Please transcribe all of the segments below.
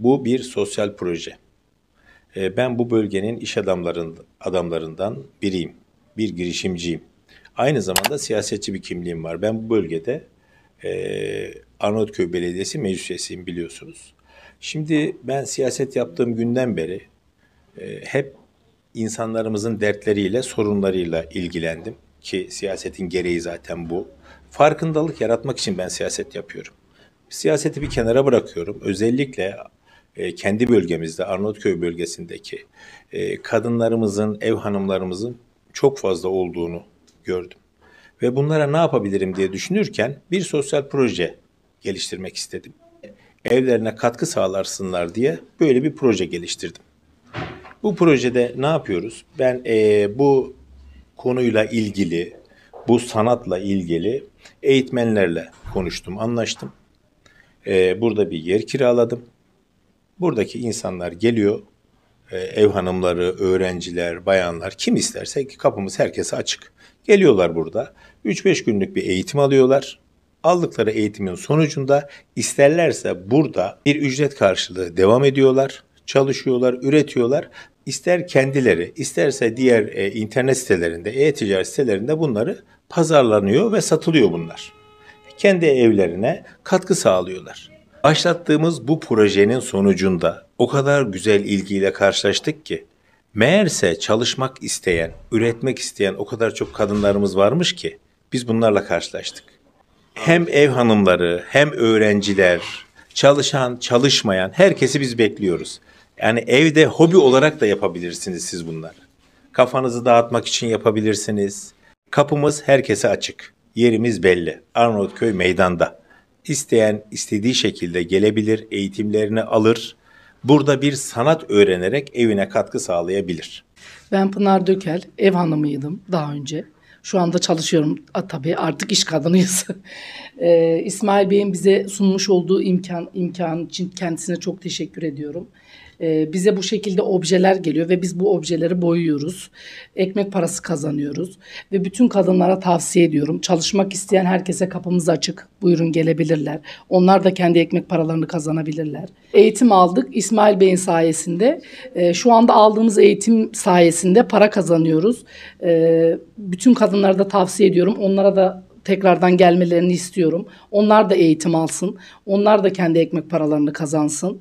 Bu bir sosyal proje. Ee, ben bu bölgenin iş adamların, adamlarından biriyim. Bir girişimciyim. Aynı zamanda siyasetçi bir kimliğim var. Ben bu bölgede e, Arnavutköy Belediyesi meclis üyesiyim biliyorsunuz. Şimdi ben siyaset yaptığım günden beri e, hep insanlarımızın dertleriyle, sorunlarıyla ilgilendim. Ki siyasetin gereği zaten bu. Farkındalık yaratmak için ben siyaset yapıyorum. Siyaseti bir kenara bırakıyorum. Özellikle e, kendi bölgemizde Arnavutköy bölgesindeki e, kadınlarımızın, ev hanımlarımızın çok fazla olduğunu gördüm. Ve bunlara ne yapabilirim diye düşünürken bir sosyal proje geliştirmek istedim. Evlerine katkı sağlarsınlar diye böyle bir proje geliştirdim. Bu projede ne yapıyoruz? Ben e, bu konuyla ilgili, bu sanatla ilgili eğitmenlerle konuştum, anlaştım. E, burada bir yer kiraladım. Buradaki insanlar geliyor. E, ev hanımları, öğrenciler, bayanlar kim isterse kapımız herkese açık. Geliyorlar burada. 3-5 günlük bir eğitim alıyorlar. Aldıkları eğitimin sonucunda isterlerse burada bir ücret karşılığı devam ediyorlar. Çalışıyorlar, üretiyorlar. İster kendileri, isterse diğer e, internet sitelerinde, e-ticaret sitelerinde bunları pazarlanıyor ve satılıyor bunlar. Kendi evlerine katkı sağlıyorlar. Başlattığımız bu projenin sonucunda o kadar güzel ilgiyle karşılaştık ki meğerse çalışmak isteyen, üretmek isteyen o kadar çok kadınlarımız varmış ki biz bunlarla karşılaştık. Hem ev hanımları, hem öğrenciler, çalışan, çalışmayan herkesi biz bekliyoruz. Yani evde hobi olarak da yapabilirsiniz siz bunları. Kafanızı dağıtmak için yapabilirsiniz. Kapımız herkese açık. Yerimiz belli. Arnavutköy meydanda isteyen istediği şekilde gelebilir, eğitimlerini alır. Burada bir sanat öğrenerek evine katkı sağlayabilir. Ben Pınar Dökel, ev hanımıydım daha önce. Şu anda çalışıyorum A, tabii artık iş kadınıyız. e, İsmail Bey'in bize sunmuş olduğu imkan imkan için kendisine çok teşekkür ediyorum. E, bize bu şekilde objeler geliyor ve biz bu objeleri boyuyoruz. Ekmek parası kazanıyoruz ve bütün kadınlara tavsiye ediyorum. Çalışmak isteyen herkese kapımız açık. Buyurun gelebilirler. Onlar da kendi ekmek paralarını kazanabilirler. Eğitim aldık İsmail Bey'in sayesinde. E, şu anda aldığımız eğitim sayesinde para kazanıyoruz. E, bütün kadınlara da tavsiye ediyorum. Onlara da tekrardan gelmelerini istiyorum. Onlar da eğitim alsın. Onlar da kendi ekmek paralarını kazansın.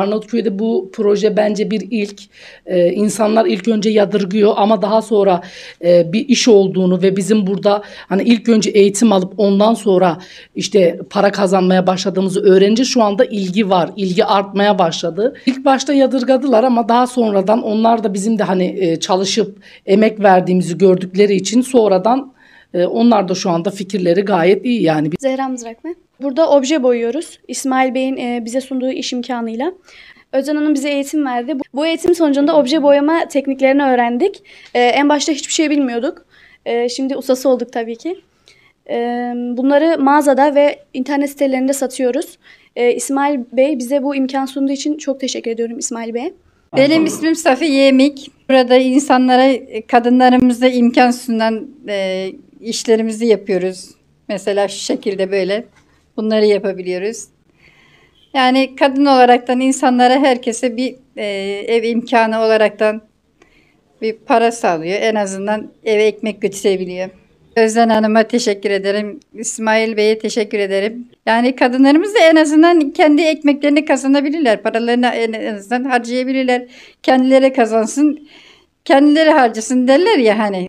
Arnavutköy'de bu proje bence bir ilk. Ee, insanlar ilk önce yadırgıyor ama daha sonra e, bir iş olduğunu ve bizim burada hani ilk önce eğitim alıp ondan sonra işte para kazanmaya başladığımızı öğrenince şu anda ilgi var. İlgi artmaya başladı. İlk başta yadırgadılar ama daha sonradan onlar da bizim de hani e, çalışıp emek verdiğimizi gördükleri için sonradan e, onlar da şu anda fikirleri gayet iyi yani. Zehra Mızrakmen. Burada obje boyuyoruz. İsmail Bey'in e, bize sunduğu iş imkanıyla. Özcan Hanım bize eğitim verdi. Bu eğitim sonucunda obje boyama tekniklerini öğrendik. E, en başta hiçbir şey bilmiyorduk. E, şimdi usası olduk tabii ki. Bunları mağazada ve internet sitelerinde satıyoruz. İsmail Bey bize bu imkan sunduğu için çok teşekkür ediyorum İsmail Bey'e. Benim ismim Safiye Yemik. Burada insanlara, kadınlarımıza imkan sunan işlerimizi yapıyoruz. Mesela şu şekilde böyle. Bunları yapabiliyoruz. Yani kadın olaraktan insanlara herkese bir e, ev imkanı olaraktan bir para sağlıyor. En azından eve ekmek götürebiliyor. Özden Hanım'a teşekkür ederim. İsmail Bey'e teşekkür ederim. Yani kadınlarımız da en azından kendi ekmeklerini kazanabilirler. Paralarını en azından harcayabilirler. Kendileri kazansın, kendileri harcasın derler ya hani.